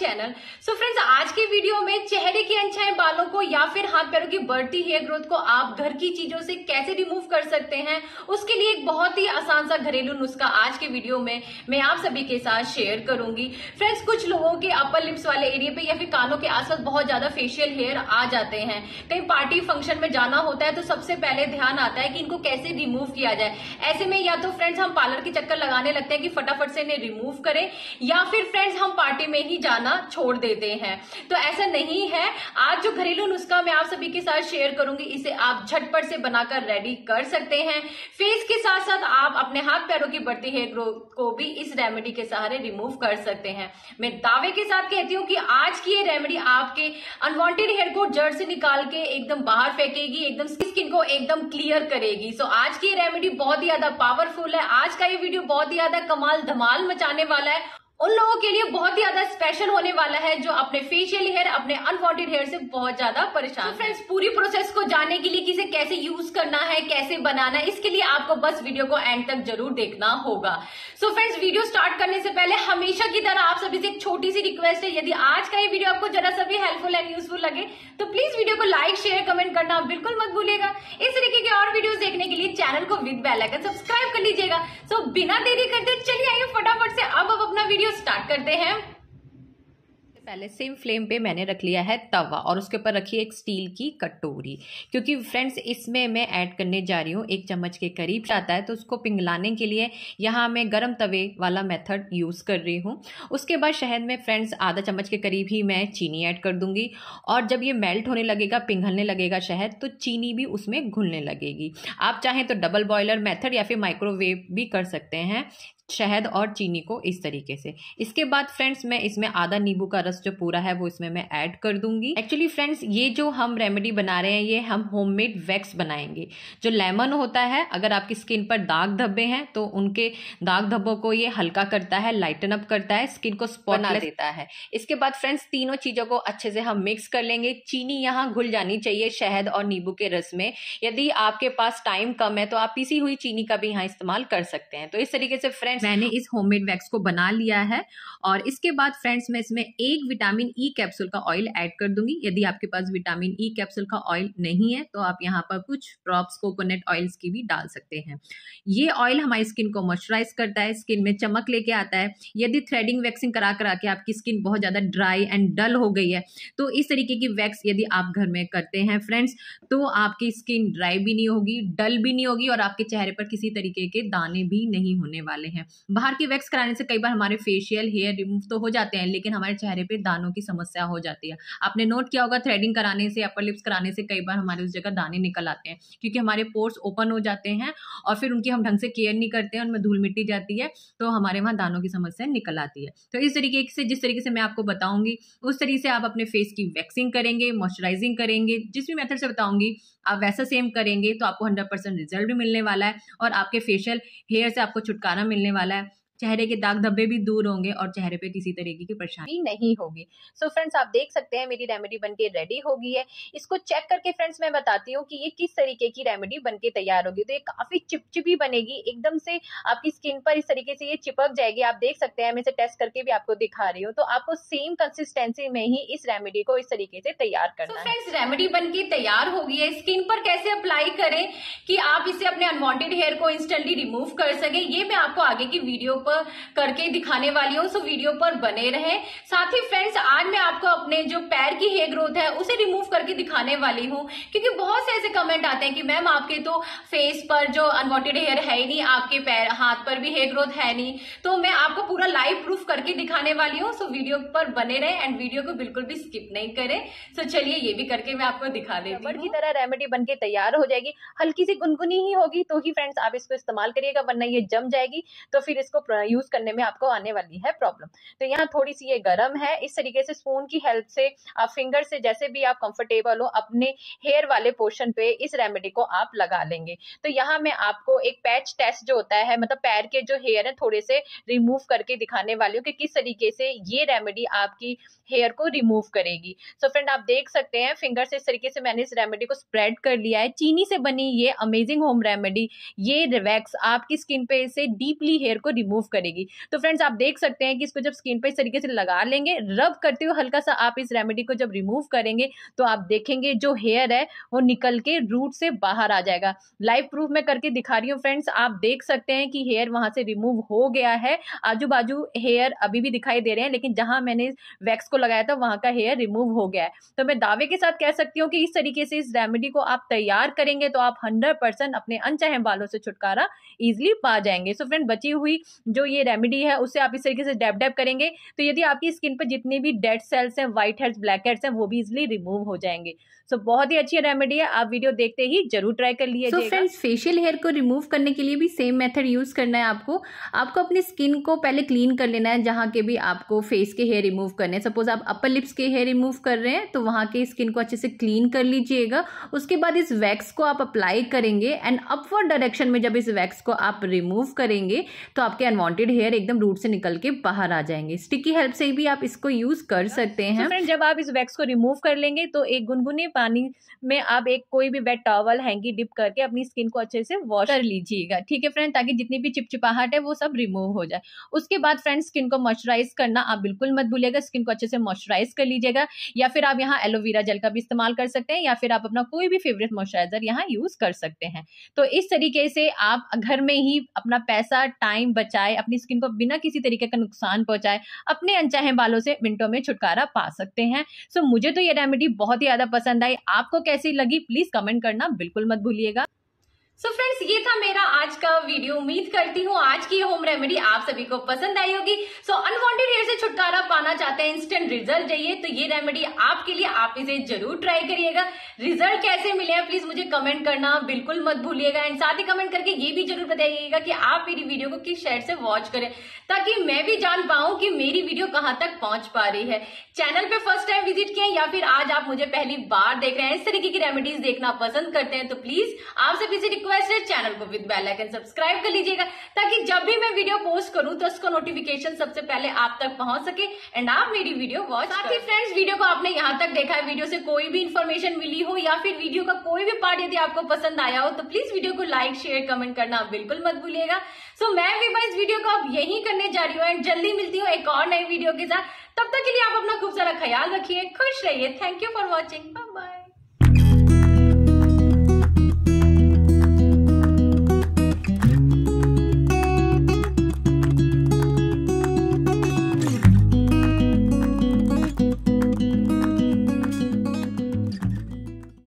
channel so friends आज के video में चेहरे की अनछाए बालों को या फिर हाथ पैरों की बढ़ती हेयर ग्रोथ को आप घर की चीजों से कैसे रिमूव कर सकते हैं उसके लिए एक बहुत ही आसान सा घरेलू नुस्खा आज के वीडियो में मैं आप सभी के साथ शेयर करूंगी फ्रेंड्स कुछ लोगों के अपर लिप्स वाले एरिया पे या फिर कानों के आसपास बहुत ज्यादा फेशियल हेयर आ जाते हैं कहीं पार्टी फंक्शन में जाना होता है तो सबसे पहले ध्यान आता है कि इनको कैसे रिमूव किया जाए ऐसे में या तो फ्रेंड्स हम पार्लर के चक्कर लगाने लगते हैं कि फटाफट से इन्हें रिमूव करें या फिर फ्रेंड्स हम पार्टी में ही जाना खाना छोड़ देते हैं तो ऐसा नहीं है आज जो घरेलू नुस्खा मैं आप सभी के साथ शेयर करूंगी इसे आप झटपट से बनाकर रेडी कर सकते हैं फेस के साथ साथ आप अपने हाथ पैरों की बढ़ती हेयर ग्रोथ को भी इस रेमेडी के सहारे रिमूव कर सकते हैं मैं दावे के साथ कहती हूँ कि आज की ये रेमेडी आपके अनवांटेड हेयर को जड़ से निकाल के एकदम बाहर फेंकेगी एकदम स्किन को एकदम क्लियर करेगी सो आज की रेमेडी बहुत ही ज्यादा पावरफुल है आज का ये वीडियो बहुत ही ज्यादा कमाल धमाल मचाने वाला है उन लोगों के लिए बहुत ही ज्यादा स्पेशल होने वाला है जो अपने फेशियल हेयर अपने अनवांटेड हेयर से बहुत ज्यादा परेशान तो so फ्रेंड्स पूरी प्रोसेस को जानने के लिए किसे कैसे यूज करना है कैसे बनाना है इसके लिए आपको बस वीडियो को एंड तक जरूर देखना होगा so so friends video start करने से पहले हमेशा की तरह आप सभी से एक छोटी सी रिक्वेस्ट है यदि आज का ये वीडियो आपको जरा सभी हेल्पफुल एंड यूजफुल लगे तो प्लीज वीडियो को लाइक शेयर कमेंट करना बिल्कुल मत भूलेगा इस तरीके के और वीडियो देखने के लिए चैनल को विद बेलाइकन सब्सक्राइब कर लीजिएगा सो बिना देरी करते चलिए आइए फटाफट से अब अपना वीडियो स्टार्ट करते हैं पहले सेम फ्लेम पे मैंने रख लिया है तवा और उसके ऊपर रखी एक स्टील की कटोरी क्योंकि फ्रेंड्स इसमें मैं ऐड करने जा रही हूँ एक चम्मच के करीब आता है तो उसको पिघलाने के लिए यहाँ मैं गरम तवे वाला मेथड यूज़ कर रही हूँ उसके बाद शहद में फ्रेंड्स आधा चम्मच के करीब ही मैं चीनी ऐड कर दूँगी और जब ये मेल्ट होने लगेगा पिघलने लगेगा शहद तो चीनी भी उसमें घुलने लगेगी आप चाहें तो डबल बॉयलर मैथड या फिर माइक्रोवेव भी कर सकते हैं शहद और चीनी को इस तरीके से इसके बाद फ्रेंड्स मैं इसमें आधा नींबू का रस जो पूरा है वो इसमें मैं ऐड कर दूंगी एक्चुअली फ्रेंड्स ये जो हम रेमेडी बना रहे हैं ये हम होममेड वैक्स बनाएंगे जो लेमन होता है अगर आपकी स्किन पर दाग धब्बे हैं तो उनके दाग धब्बों को ये हल्का करता है लाइटन अप करता है स्किन को स्पॉन देता है इसके बाद फ्रेंड्स तीनों चीज़ों को अच्छे से हम मिक्स कर लेंगे चीनी यहाँ घुल जानी चाहिए शहद और नींबू के रस में यदि आपके पास टाइम कम है तो आप पीसी हुई चीनी का भी यहाँ इस्तेमाल कर सकते हैं तो इस तरीके से फ्रेंड्स फ्रेंड्स मैंने इस होममेड वैक्स को बना लिया है और इसके बाद फ्रेंड्स मैं इसमें एक विटामिन ई कैप्सूल का ऑयल ऐड कर दूंगी यदि आपके पास विटामिन ई कैप्सूल का ऑयल नहीं है तो आप यहाँ पर कुछ ड्रॉप्स कोकोनट ऑयल्स की भी डाल सकते हैं ये ऑयल हमारी स्किन को मॉइस्चराइज करता है स्किन में चमक लेके आता है यदि थ्रेडिंग वैक्सिंग करा करा के आपकी स्किन बहुत ज़्यादा ड्राई एंड डल हो गई है तो इस तरीके की वैक्स यदि आप घर में करते हैं फ्रेंड्स तो आपकी स्किन ड्राई भी नहीं होगी डल भी नहीं होगी और आपके चेहरे पर किसी तरीके के दाने भी नहीं होने वाले हैं हैं बाहर की वैक्स कराने से कई बार हमारे फेशियल हेयर रिमूव तो हो जाते हैं लेकिन हमारे चेहरे पर दानों की समस्या हो जाती है आपने नोट किया होगा थ्रेडिंग कराने से अपर लिप्स कराने से कई बार हमारे उस जगह दाने निकल आते हैं क्योंकि हमारे पोर्स ओपन हो जाते हैं और फिर उनकी हम ढंग से केयर नहीं करते हैं उनमें धूल मिट्टी जाती है तो हमारे वहाँ दानों की समस्या निकल आती है तो इस तरीके से जिस तरीके से मैं आपको बताऊंगी उस तरीके से आप अपने फेस की वैक्सिंग करेंगे मॉइस्चराइजिंग करेंगे जिस भी मेथड से बताऊंगी आप वैसा सेम करेंगे तो आपको हंड्रेड परसेंट रिजल्ट भी मिलने वाला है और आपके फेशियल हेयर से आपको छुटकारा मिलने वाला है चेहरे के दाग धब्बे भी दूर होंगे और चेहरे पे किसी तरीके की परेशानी नहीं होगी सो so फ्रेंड्स आप देख सकते हैं मेरी रेमेडी बनके रेडी होगी है इसको चेक करके फ्रेंड्स मैं बताती हूँ कि ये किस तरीके की रेमेडी बनके तैयार होगी तो ये काफी चिपचिपी बनेगी एकदम से आपकी स्किन पर इस तरीके से ये चिपक जाएगी आप देख सकते हैं मैं इसे टेस्ट करके भी आपको दिखा रही हूँ तो आपको सेम कंसिस्टेंसी में ही इस रेमेडी को इस तरीके से तैयार करना so फ्रेंड्स रेमेडी के तैयार होगी है स्किन पर कैसे अप्लाई करें कि आप इसे अपने अनवॉन्टेड हेयर को इंस्टेंटली रिमूव कर सके ये मैं आपको आगे की वीडियो पर करके दिखाने वाली हूँ सो वीडियो पर बने रहे साथ ही फ्रेंड्स आज मैं आपको अपने जो पैर की हेयर ग्रोथ है उसे रिमूव करके दिखाने वाली हूँ क्योंकि बहुत से ऐसे कमेंट आते हैं कि मैम आपके तो फेस पर जो अनवॉन्टेड हेयर है ही नहीं आपके पैर हाथ पर भी हेयर ग्रोथ है नहीं तो मैं आपको पूरा लाइव प्रूफ करके दिखाने वाली हूँ सो वीडियो पर बने रहे एंड वीडियो को बिल्कुल भी स्किप नहीं करें सो चलिए ये भी करके मैं आपको दिखा देती रबड़ की तरह रेमेडी बन तैयार हो जाएगी हल्की सी गुनगुनी ही होगी तो ही फ्रेंड्स आप इसको इस्तेमाल करिएगा वरना ये जम जाएगी तो फिर इसको यूज करने में आपको आने वाली है प्रॉब्लम तो यहाँ थोड़ी सी ये गर्म है इस तरीके से स्पून की हेल्प से आप फिंगर से जैसे भी आप कंफर्टेबल हो अपने हेयर वाले पोर्शन पे इस रेमेडी को आप लगा लेंगे तो यहाँ मैं आपको एक पैच टेस्ट जो होता है मतलब पैर के जो हेयर है थोड़े से रिमूव करके दिखाने वाली हूँ कि किस तरीके से ये रेमेडी आपकी हेयर को रिमूव करेगी सो so फ्रेंड आप देख सकते हैं फिंगर से इस तरीके से मैंने इस रेमेडी को स्प्रेड कर लिया है चीनी से बनी ये अमेजिंग होम रेमेडी ये रिवैक्स आपकी स्किन पे से डीपली हेयर को रिमूव रिमूव करेगी तो फ्रेंड्स आप देख सकते हैं कि इसको जब स्किन पर इस तरीके से लगा लेंगे रब करते हुए हल्का सा आप इस रेमेडी को जब रिमूव करेंगे तो आप देखेंगे जो हेयर है वो निकल के रूट से बाहर आ जाएगा लाइव प्रूफ में करके दिखा रही हूँ फ्रेंड्स आप देख सकते हैं कि हेयर वहां से रिमूव हो गया है आजू बाजू हेयर अभी भी दिखाई दे रहे हैं लेकिन जहां मैंने वैक्स को लगाया था वहां का हेयर रिमूव हो गया है तो मैं दावे के साथ कह सकती हूँ कि इस तरीके से इस रेमेडी को आप तैयार करेंगे तो आप हंड्रेड अपने अनचाहे बालों से छुटकारा इजिली पा जाएंगे सो so फ्रेंड बची हुई जो ये रेमेडी है उसे आप इस तरीके से डैप डैप करेंगे तो यदि आपकी स्किन पर जितनी भी डेड सेल्स हैं व्हाइट हेड्स ब्लैक हेड्स हैं वो भी इजिली रिमूव हो जाएंगे सो so, बहुत ही अच्छी रेमेडी है आप वीडियो देखते ही जरूर ट्राई कर लिए so, फ्रेंड्स फेशियल हेयर को रिमूव करने के लिए भी सेम मेथड यूज करना है आपको आपको अपनी स्किन को पहले क्लीन कर लेना है जहाँ के भी आपको फेस के हेयर रिमूव करने हैं सपोज आप अपर लिप्स के हेयर रिमूव कर रहे हैं तो वहाँ के स्किन को अच्छे से क्लीन कर लीजिएगा उसके बाद इस वैक्स को आप अप्लाई करेंगे एंड अपवर्ड डायरेक्शन में जब इस वैक्स को आप रिमूव करेंगे तो आपके अनवांटेड हेयर एकदम रूट से निकल के बाहर आ जाएंगे स्टिकी हेल्प से भी आप इसको यूज कर सकते हैं फ्रेंड जब आप इस वैक्स को रिमूव कर लेंगे तो एक गुनगुने पानी में आप एक कोई भी वेट टॉवल हैंगी डिप करके अपनी स्किन को अच्छे से वॉश कर लीजिएगा ठीक है फ्रेंड ताकि जितनी भी चिपचिपाहट है वो सब रिमूव हो जाए उसके बाद फ्रेंड स्किन को मॉइस्चराइज करना आप बिल्कुल मत भूलिएगा स्किन को अच्छे से मॉइस्चराइज कर लीजिएगा या फिर आप यहाँ एलोवेरा जेल का भी इस्तेमाल कर सकते हैं या फिर आप अपना कोई भी फेवरेट मॉइस्चराइजर यहाँ यूज कर सकते हैं तो इस तरीके से आप घर में ही अपना पैसा टाइम बचाए लगाए अपनी स्किन को बिना किसी तरीके का नुकसान पहुंचाए अपने अनचाहे बालों से मिनटों में छुटकारा पा सकते हैं सो मुझे तो ये रेमेडी बहुत ही ज़्यादा पसंद आई आपको कैसी लगी प्लीज़ कमेंट करना बिल्कुल मत भूलिएगा सो so फ्रेंड्स ये था मेरा आज का वीडियो उम्मीद करती हूँ आज की होम रेमेडी आप सभी को पसंद आई होगी सो अनवांटेड हेयर से छुटकारा पाना चाहते हैं इंस्टेंट रिजल्ट चाहिए तो ये रेमेडी आपके लिए आप इसे जरूर ट्राई करिएगा रिजल्ट कैसे मिले हैं प्लीज मुझे कमेंट करना बिल्कुल मत भूलिएगा एंड साथ ही कमेंट करके ये भी जरूर बताइएगा कि आप मेरी वीडियो को किस शेयर से वॉच करें ताकि मैं भी जान पाऊं कि मेरी वीडियो कहाँ तक पहुंच पा रही है चैनल पे फर्स्ट टाइम विजिट किए या फिर आज आप मुझे पहली बार देख रहे हैं इस तरीके की रेमेडीज देखना पसंद करते हैं तो प्लीज आप सभी से रिक्वेस्ट है चैनल को विद बेल आइकन सब्सक्राइब कर लीजिएगा ताकि जब भी मैं वीडियो पोस्ट करूं तो उसको नोटिफिकेशन सबसे पहले आप तक पहुंच सके एंड आप मेरी वीडियो वॉच आपकी फ्रेंड्स वीडियो को आपने यहाँ तक देखा है वीडियो से कोई भी इन्फॉर्मेशन मिली हो या फिर वीडियो का कोई भी पार्ट यदि आपको पसंद आया हो तो प्लीज वीडियो को लाइक शेयर कमेंट करना बिल्कुल मत भूलिएगा सो मैं भी इस वीडियो को अब यही करने जा रही हूँ एंड जल्दी मिलती हूँ एक और नई वीडियो के साथ तब तक के लिए आप अपना खूब सारा ख्याल रखिए खुश रहिए thank you for watching bye bye